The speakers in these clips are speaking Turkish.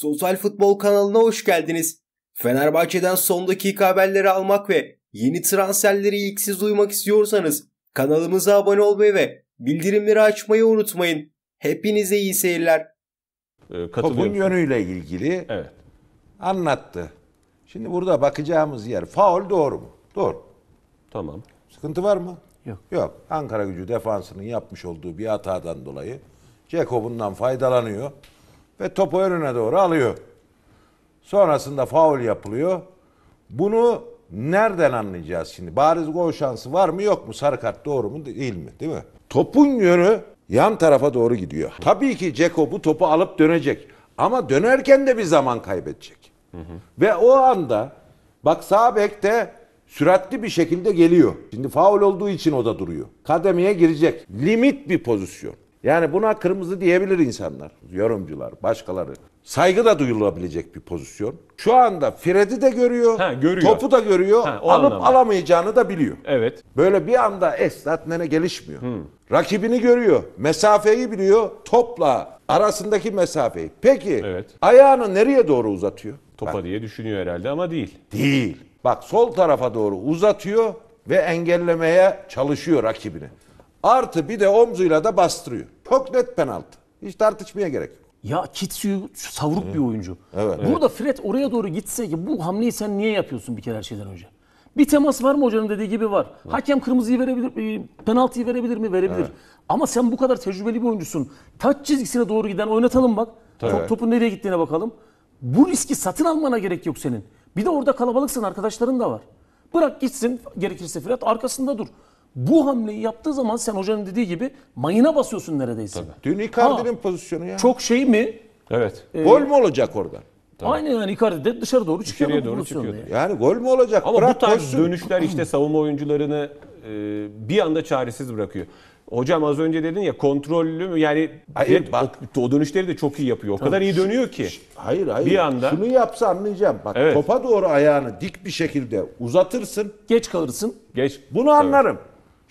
Total Futbol kanalına hoş geldiniz. Fenerbahçe'den son dakika haberleri almak ve yeni transferleri ilk siz duymak istiyorsanız kanalımıza abone olmayı ve bildirimleri açmayı unutmayın. Hepinize iyi seyirler. Ee, Topun yönüyle ilgili evet. anlattı. Şimdi burada bakacağımız yer faul doğru mu? Doğru. Tamam. Sıkıntı var mı? Yok. Yok. Ankara gücü defansının yapmış olduğu bir hatadan dolayı bundan faydalanıyor ve topu önüne doğru alıyor. Sonrasında faul yapılıyor. Bunu nereden anlayacağız şimdi? Bariz gol şansı var mı yok mu? Sarı kart doğru mu değil mi? Değil mi? Topun yönü yan tarafa doğru gidiyor. Tabii ki Ceko bu topu alıp dönecek. Ama dönerken de bir zaman kaybedecek. Hı hı. Ve o anda bak sağ bekte süratli bir şekilde geliyor. Şimdi faul olduğu için o da duruyor. Kademeye girecek. Limit bir pozisyon. Yani buna kırmızı diyebilir insanlar, yorumcular, başkaları. Saygı da duyulabilecek bir pozisyon. Şu anda Fred'i de görüyor, ha, görüyor. topu da görüyor, ha, alıp anlamda. alamayacağını da biliyor. Evet. Böyle bir anda esnat nene gelişmiyor. Hmm. Rakibini görüyor, mesafeyi biliyor, topla arasındaki mesafeyi. Peki evet. ayağını nereye doğru uzatıyor? Topa Bak. diye düşünüyor herhalde ama değil. Değil. Bak sol tarafa doğru uzatıyor ve engellemeye çalışıyor rakibini. Artı bir de omzuyla da bastırıyor. Çok net penaltı. Hiç tartışmaya gerek yok. Ya Kitsu'yu savruk bir oyuncu. Evet. Burada Fred oraya doğru gitse ki bu hamleyi sen niye yapıyorsun bir kere her şeyden önce? Bir temas var mı hocanın dediği gibi var. Hakem kırmızıyı verebilir, e, penaltıyı verebilir mi? Verebilir. Ama sen bu kadar tecrübeli bir oyuncusun. Taç çizgisine doğru giden oynatalım bak. Tabii. Top, topun nereye gittiğine bakalım. Bu riski satın almana gerek yok senin. Bir de orada kalabalıksın arkadaşların da var. Bırak gitsin gerekirse Fırat arkasında dur. Bu hamleyi yaptığı zaman sen hocanın dediği gibi mayına basıyorsun neredeyse. Tabii. Dün Icardi'nin pozisyonu ya. Çok şey mi? Evet. Ee, Gol mu olacak orada? Tabii. Aynen yani Icardi de dışarı doğru çıkıyor. Dışarıya doğru çıkıyor. Yani. yani gol mü olacak? Ama Bırak bu tarz koşsun. dönüşler işte savunma oyuncularını e, bir anda çaresiz bırakıyor. Hocam az önce dedin ya kontrollü mü? Yani hayır, bak, o, o dönüşleri de çok iyi yapıyor. O tamam. kadar iyi dönüyor ki. Hayır hayır. Bir anda. Şunu yapsa anlayacağım. Bak evet. topa doğru ayağını dik bir şekilde uzatırsın. Geç kalırsın. Geç. Bunu Tabii. anlarım.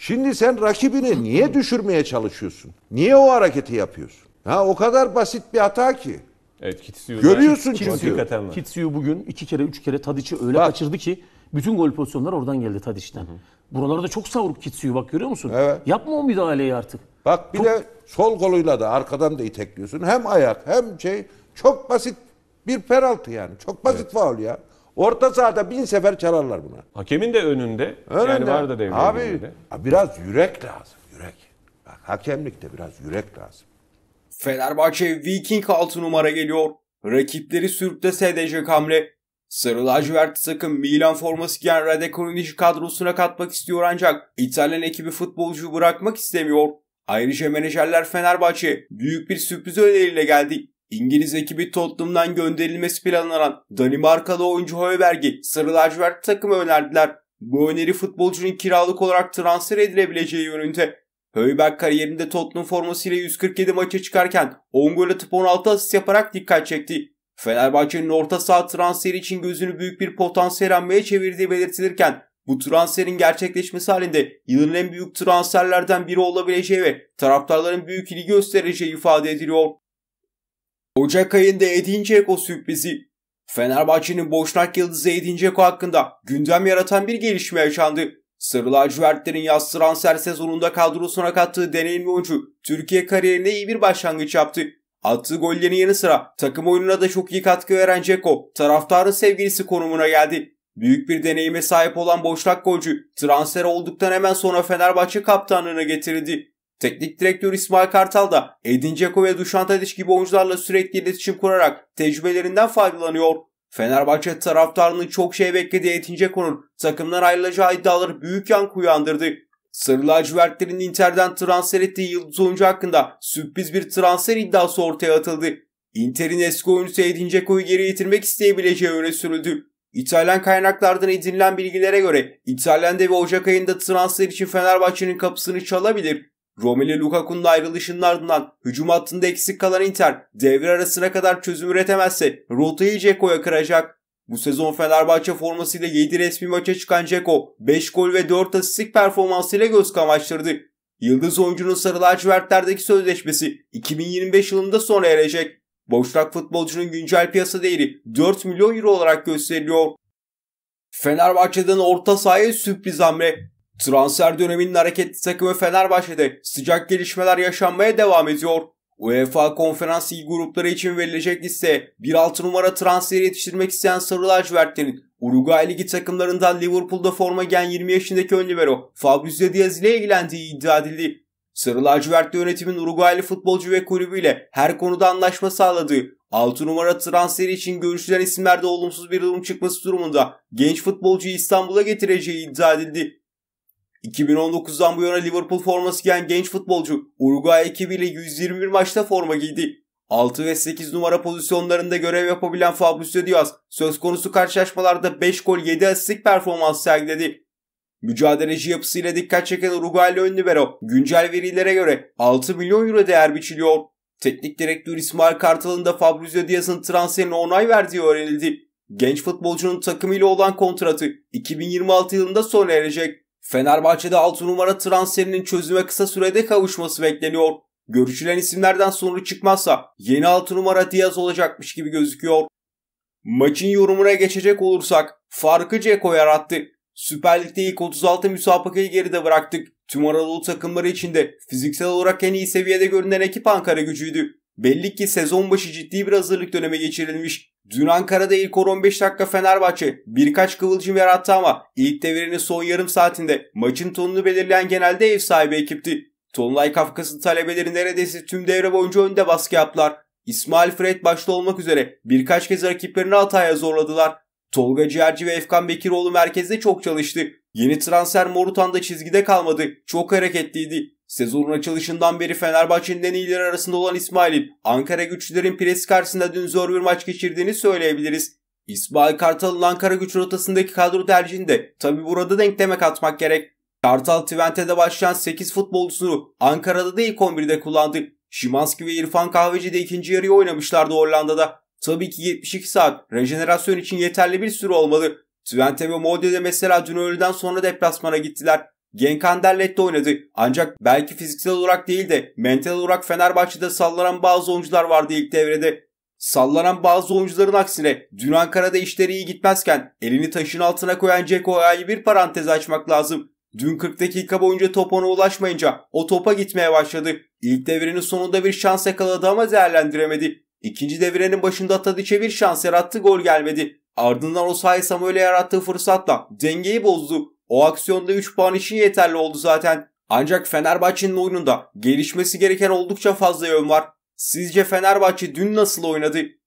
Şimdi sen rakibini niye düşürmeye çalışıyorsun? Niye o hareketi yapıyorsun? Ha o kadar basit bir hata ki. Evet Kitsiyu. Görüyorsun çünkü. Kitsiyu bugün iki kere üç kere Tadiç'i öyle Bak. kaçırdı ki bütün gol pozisyonları oradan geldi Tadiç'ten. Buralarda çok savruk Kitsiyu bak görüyor musun? Evet. Yapma o müdahaleyi artık. Bak bir çok... de sol koluyla da arkadan da itekliyorsun. Hem ayak hem şey çok basit bir penaltı yani. Çok basit evet. faul ya. Orta sahada bin sefer çalarlar buna. Hakemin de önünde. önünde. Yani var da Abi, biraz yürek lazım. Yürek. Bak, hakemlikte biraz yürek lazım. Fenerbahçe Viking 6 numara geliyor. Rakipleri sürükte SDC hamle. Sarı lacivert takım Milan forması giyen Radek Oyuncu kadrosuna katmak istiyor ancak İtalyan ekibi futbolcu bırakmak istemiyor. Ayrıca menajerler Fenerbahçe büyük bir sürpriz öneriyle geldi. İngiliz ekibi Tottenham'dan gönderilmesi planlanan Danimarkalı oyuncu Høyberg'i Sarı Lacivert takımı önerdiler. Bu öneri futbolcunun kiralık olarak transfer edilebileceği yönünde. Høyberg kariyerinde Tottenham formasıyla 147 maça çıkarken 10 gol atıp 16 asist yaparak dikkat çekti. Fenerbahçe'nin orta saha transferi için gözünü büyük bir potansiyel hamleye çevirdiği belirtilirken bu transferin gerçekleşmesi halinde yılın en büyük transferlerden biri olabileceği ve taraftarların büyük ilgi göstereceği ifade ediliyor. Ocak ayında Edin Dzeko sürprizi. Fenerbahçe'nin boşnak yıldızı Edin Dzeko hakkında gündem yaratan bir gelişme yaşandı. Sarı lacivertlerin yaz transfer sezonunda kadrosuna kattığı deneyimli oyuncu Türkiye kariyerine iyi bir başlangıç yaptı. Attığı gollerin yanı sıra takım oyununa da çok iyi katkı veren Ceko taraftarın sevgilisi konumuna geldi. Büyük bir deneyime sahip olan Boşnak golcü transfer olduktan hemen sonra Fenerbahçe kaptanlığına getirildi. Teknik direktör İsmail Kartal da Edin Dzeko ve Dušan Tadić gibi oyuncularla sürekli iletişim kurarak tecrübelerinden faydalanıyor. Fenerbahçe taraftarının çok şey beklediği Edin Dzeko'nun takımdan ayrılacağı iddiaları büyük yankı uyandırdı. Sarı lacivertlerin Inter'den transfer ettiği yıldız oyuncu hakkında sürpriz bir transfer iddiası ortaya atıldı. Inter'in eski oyuncusu Edin Dzeko'yu geri getirmek isteyebileceği öne sürüldü. İtalyan kaynaklardan edinilen bilgilere göre İtalyan devi Ocak ayında transfer için Fenerbahçe'nin kapısını çalabilir Romelu Lukaku'nun ayrılışının ardından hücum hattında eksik kalan Inter devre arasına kadar çözüm üretemezse rotayı Ceko'ya kıracak. Bu sezon Fenerbahçe formasıyla 7 resmi maça çıkan Ceko 5 gol ve 4 asistlik performansıyla göz kamaştırdı. Yıldız oyuncunun sarı lacivertlerdeki sözleşmesi 2025 yılında sona erecek. Boşnak futbolcunun güncel piyasa değeri 4 milyon euro olarak gösteriliyor. Fenerbahçe'den orta sahaya sürpriz hamle. Transfer döneminin hareketli takımı Fenerbahçe'de sıcak gelişmeler yaşanmaya devam ediyor. UEFA Konferans İl grupları için verilecek liste 1-6 numara transferi yetiştirmek isteyen Sarı Lacivertlerin Uruguay Ligi takımlarından Liverpool'da forma giyen 20 yaşındaki ön libero Fabrizio Diaz ile ilgilendiği iddia edildi. Sarı lacivertli yönetimin Uruguaylı futbolcu ve kulübüyle her konuda anlaşma sağladığı 6 numara transferi için görüşülen isimlerde olumsuz bir durum çıkması durumunda genç futbolcuyu İstanbul'a getireceği iddia edildi. 2019'dan bu yana Liverpool forması giyen genç futbolcu Uruguay ekibiyle 121 maçta forma giydi. 6 ve 8 numara pozisyonlarında görev yapabilen Fabrizio Diaz söz konusu karşılaşmalarda 5 gol 7 asistlik performans sergiledi. Mücadeleci yapısıyla dikkat çeken Uruguaylı ön libero güncel verilere göre 6 milyon euro değer biçiliyor. Teknik direktör İsmail Kartal'ın da Fabrizio Diaz'ın transferine onay verdiği öğrenildi. Genç futbolcunun takımıyla olan kontratı 2026 yılında sona erecek. Fenerbahçe'de 6 numara transferinin çözüme kısa sürede kavuşması bekleniyor. Görüşülen isimlerden sonra çıkmazsa yeni 6 numara Diaz olacakmış gibi gözüküyor. Maçın yorumuna geçecek olursak farkı Ceko yarattı. Süper Lig'de ilk 36 müsabakayı geride bıraktık. Tüm Anadolu takımları içinde fiziksel olarak en iyi seviyede görünen ekip Ankara gücüydü. Belli ki sezon başı ciddi bir hazırlık dönemi geçirilmiş. Dün Ankara'da ilk 10-15 dakika Fenerbahçe birkaç kıvılcım yarattı ama ilk devrinin son yarım saatinde maçın tonunu belirleyen genelde ev sahibi ekipti. Tonlay Kafkas'ın talebeleri neredeyse tüm devre boyunca önde baskı yaptılar. İsmail Fred başta olmak üzere birkaç kez rakiplerini hataya zorladılar. Tolga Ciğerci ve Efkan Bekiroğlu merkezde çok çalıştı. Yeni transfer Morutan da çizgide kalmadı. Çok hareketliydi. Sezonun açılışından beri Fenerbahçe'nin en iyileri arasında olan İsmail'in Ankara güçlülerin presi karşısında dün zor bir maç geçirdiğini söyleyebiliriz. İsmail Kartal'ın Ankara güç rotasındaki kadro tercihinde tabi burada denkleme katmak gerek. Kartal Twente'de başlayan 8 futbolcusunu Ankara'da da ilk 11'de kullandı. Şimanski ve İrfan Kahveci de ikinci yarıyı oynamışlardı Hollanda'da. Tabii ki 72 saat rejenerasyon için yeterli bir süre olmalı. Twente ve Molde'de mesela dün öğleden sonra deplasmana gittiler. Genkan Derlet'te oynadı ancak belki fiziksel olarak değil de mental olarak Fenerbahçe'de sallanan bazı oyuncular vardı ilk devrede. Sallanan bazı oyuncuların aksine dün Ankara'da işleri iyi gitmezken elini taşın altına koyan Ceko'ya bir parantez açmak lazım. Dün 40 dakika boyunca top ona ulaşmayınca o topa gitmeye başladı. İlk devrenin sonunda bir şans yakaladı ama değerlendiremedi. İkinci devrenin başında Tadiç'e bir şans yarattı gol gelmedi. Ardından o sayı Samuel'e yarattığı fırsatla dengeyi bozdu. O aksiyonda 3 puan için yeterli oldu zaten. Ancak Fenerbahçe'nin oyununda gelişmesi gereken oldukça fazla yön var. Sizce Fenerbahçe dün nasıl oynadı?